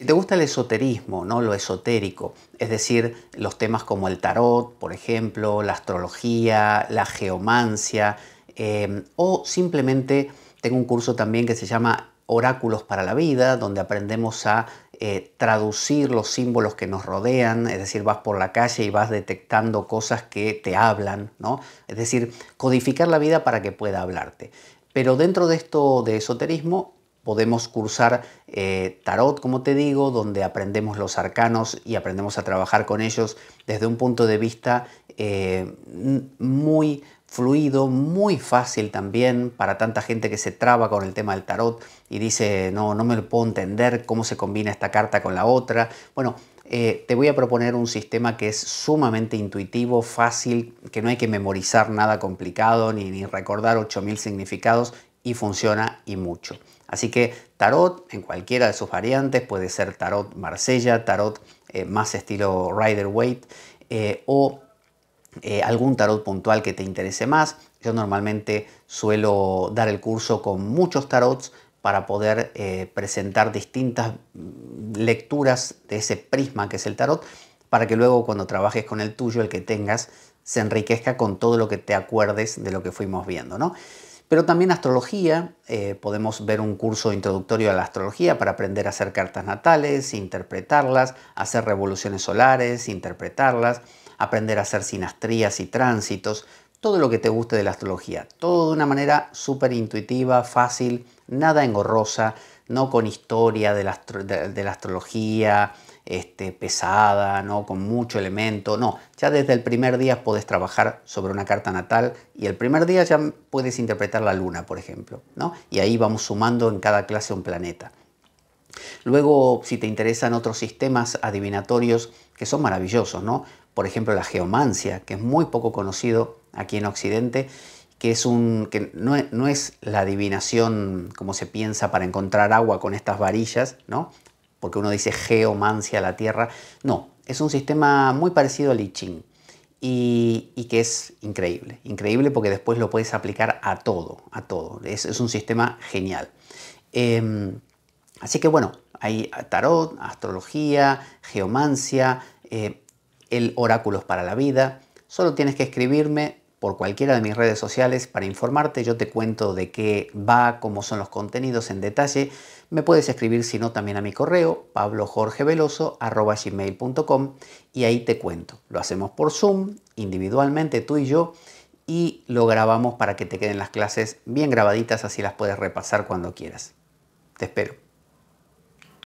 Si te gusta el esoterismo, ¿no? lo esotérico, es decir, los temas como el tarot, por ejemplo, la astrología, la geomancia, em, o simplemente tengo un curso también que se llama Oráculos para la Vida, donde aprendemos a eh, traducir los símbolos que nos rodean, es decir, vas por la calle y vas detectando cosas que te hablan, ¿no? Es decir, codificar la vida para que pueda hablarte. Pero dentro de esto de esoterismo podemos cursar eh, tarot, como te digo, donde aprendemos los arcanos y aprendemos a trabajar con ellos desde un punto de vista eh, muy fluido, muy fácil también para tanta gente que se traba con el tema del tarot y dice, no, no me lo puedo entender, cómo se combina esta carta con la otra. Bueno, eh, te voy a proponer un sistema que es sumamente intuitivo, fácil, que no hay que memorizar nada complicado ni, ni recordar 8.000 significados y funciona y mucho. Así que tarot en cualquiera de sus variantes, puede ser tarot Marsella, tarot eh, más estilo Rider Waite eh, o eh, algún tarot puntual que te interese más. Yo normalmente suelo dar el curso con muchos tarots para poder presentar distintas lecturas de ese prisma que es el tarot, para que luego cuando trabajes con el tuyo, el que tengas, se enriquezca con todo lo que te acuerdes de lo que fuimos viendo. ¿no? Pero también astrología, eh, podemos ver un curso introductorio a la astrología para aprender a hacer cartas natales, interpretarlas, hacer revoluciones solares, interpretarlas, aprender a hacer sinastrías y tránsitos, todo lo que te guste de la astrología, todo de una manera súper intuitiva, fácil, nada engorrosa, no con historia de la, astrología este, pesada, no con mucho elemento, no, ya desde el primer día puedes trabajar sobre una carta natal y el primer día ya puedes interpretar la luna, por ejemplo, ¿no? y ahí vamos sumando en cada clase un planeta. Luego, si te interesan otros sistemas adivinatorios que son maravillosos, Por ejemplo, la geomancia, que es muy poco conocido aquí en Occidente, que, es un, que no, es la adivinación como se piensa para encontrar agua con estas varillas, ¿no? porque uno dice geomancia la tierra. No, es un sistema muy parecido al I Ching y, que es increíble. Increíble porque después lo puedes aplicar a todo, a todo. Es, es un sistema genial. Em, así que bueno, hay tarot, astrología, geomancia, eh, el oráculos para la vida. Solo tienes que escribirme por cualquiera de mis redes sociales para informarte. Yo te cuento de qué va, cómo son los contenidos en detalle. Me puedes escribir, si no, también a mi correo, pablojorgeveloso.com y ahí te cuento. Lo hacemos por Zoom, individualmente tú y yo, y lo grabamos para que te queden las clases bien grabaditas, así las puedes repasar cuando quieras. Te espero.